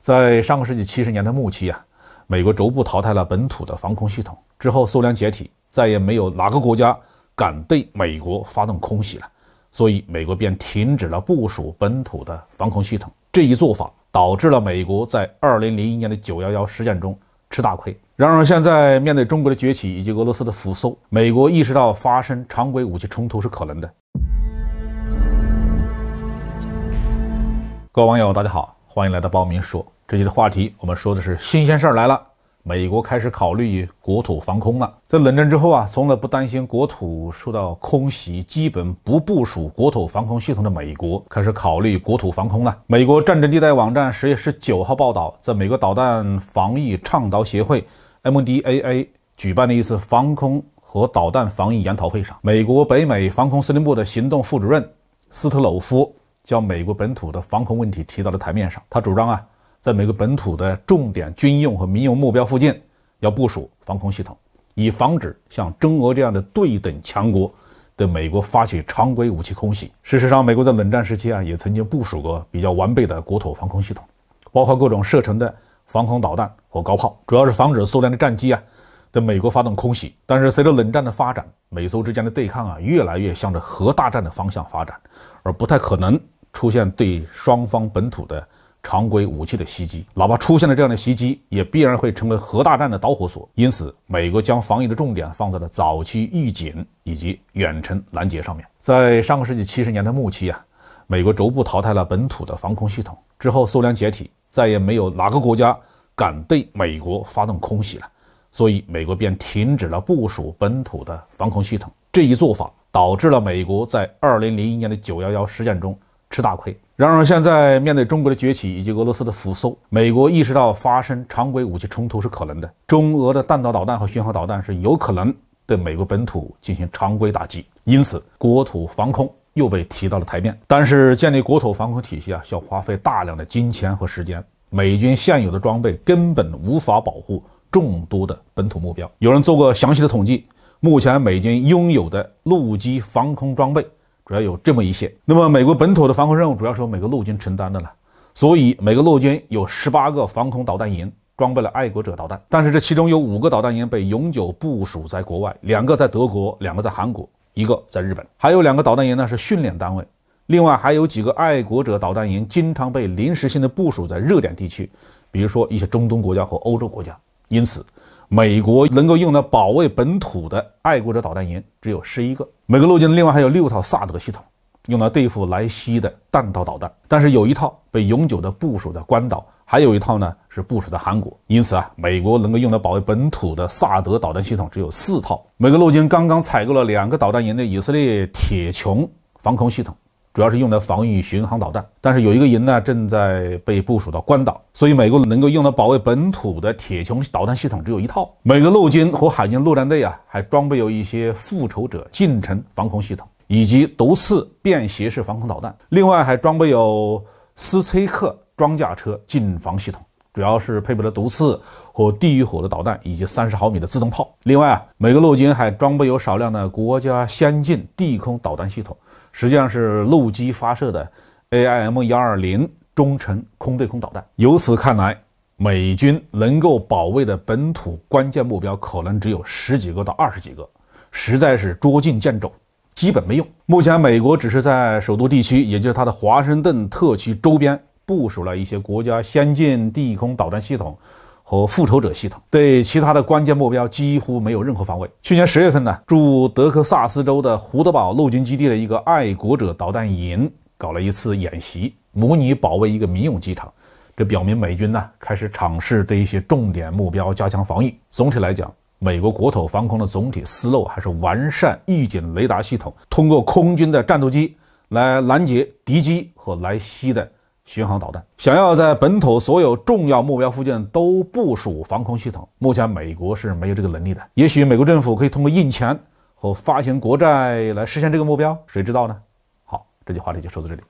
在上个世纪七十年代末期啊，美国逐步淘汰了本土的防空系统。之后，苏联解体，再也没有哪个国家敢对美国发动空袭了，所以美国便停止了部署本土的防空系统。这一做法导致了美国在二零零一年的九幺幺事件中吃大亏。然而，现在面对中国的崛起以及俄罗斯的复苏，美国意识到发生常规武器冲突是可能的。各位网友，大家好。欢迎来到报名说，这期的话题我们说的是新鲜事儿来了，美国开始考虑国土防空了。在冷战之后啊，从来不担心国土受到空袭，基本不部署国土防空系统的美国开始考虑国土防空了。美国战争地带网站十月十九号报道，在美国导弹防御倡导协会 （MDAA） 举办的一次防空和导弹防御研讨会上，美国北美防空司令部的行动副主任斯特鲁夫。将美国本土的防空问题提到了台面上。他主张啊，在美国本土的重点军用和民用目标附近要部署防空系统，以防止像中俄这样的对等强国对美国发起常规武器空袭。事实上，美国在冷战时期啊，也曾经部署过比较完备的国土防空系统，包括各种射程的防空导弹和高炮，主要是防止苏联的战机啊。对美国发动空袭，但是随着冷战的发展，美苏之间的对抗啊，越来越向着核大战的方向发展，而不太可能出现对双方本土的常规武器的袭击。哪怕出现了这样的袭击，也必然会成为核大战的导火索。因此，美国将防御的重点放在了早期预警以及远程拦截上面。在上个世纪七十年代末期啊，美国逐步淘汰了本土的防空系统。之后，苏联解体，再也没有哪个国家敢对美国发动空袭了。所以，美国便停止了部署本土的防空系统。这一做法导致了美国在二零零一年的九幺幺事件中吃大亏。然而，现在面对中国的崛起以及俄罗斯的复苏，美国意识到发生常规武器冲突是可能的。中俄的弹道导弹和巡航导弹是有可能对美国本土进行常规打击，因此国土防空又被提到了台面。但是，建立国土防空体系啊，需要花费大量的金钱和时间。美军现有的装备根本无法保护众多的本土目标。有人做过详细的统计，目前美军拥有的陆基防空装备主要有这么一些。那么，美国本土的防空任务主要是由美国陆军承担的呢？所以，美国陆军有十八个防空导弹营，装备了爱国者导弹。但是，这其中有五个导弹营被永久部署在国外，两个在德国，两个在韩国，一个在日本，还有两个导弹营呢是训练单位。另外还有几个爱国者导弹营经常被临时性的部署在热点地区，比如说一些中东国家和欧洲国家。因此，美国能够用来保卫本土的爱国者导弹营只有十一个。美国陆军另外还有六套萨德系统，用来对付来袭的弹道导弹。但是有一套被永久的部署在关岛，还有一套呢是部署在韩国。因此啊，美国能够用来保卫本土的萨德导弹系统只有四套。美国陆军刚刚采购了两个导弹营的以色列铁穹防空系统。主要是用来防御巡航导弹，但是有一个营呢正在被部署到关岛，所以美国能够用来保卫本土的铁穹导弹系统只有一套。美国陆军和海军陆战队啊还装备有一些复仇者近程防空系统以及毒刺便携式防空导弹，另外还装备有斯崔克装甲车近防系统。主要是配备了毒刺和地狱火的导弹，以及三十毫米的自动炮。另外啊，美国陆军还装备有少量的国家先进地空导弹系统，实际上是陆基发射的 AIM 幺二零中程空对空导弹。由此看来，美军能够保卫的本土关键目标可能只有十几个到二十几个，实在是捉襟见肘，基本没用。目前，美国只是在首都地区，也就是它的华盛顿特区周边。部署了一些国家先进地空导弹系统和复仇者系统，对其他的关键目标几乎没有任何防卫。去年十月份呢，驻德克萨斯州的胡德堡陆军基地的一个爱国者导弹营搞了一次演习，模拟保卫一个民用机场。这表明美军呢开始尝试对一些重点目标加强防御。总体来讲，美国国土防空的总体思路还是完善预警雷达系统，通过空军的战斗机来拦截敌机和来袭的。巡航导弹想要在本土所有重要目标附近都部署防空系统，目前美国是没有这个能力的。也许美国政府可以通过印钱和发行国债来实现这个目标，谁知道呢？好，这期话题就说到这里。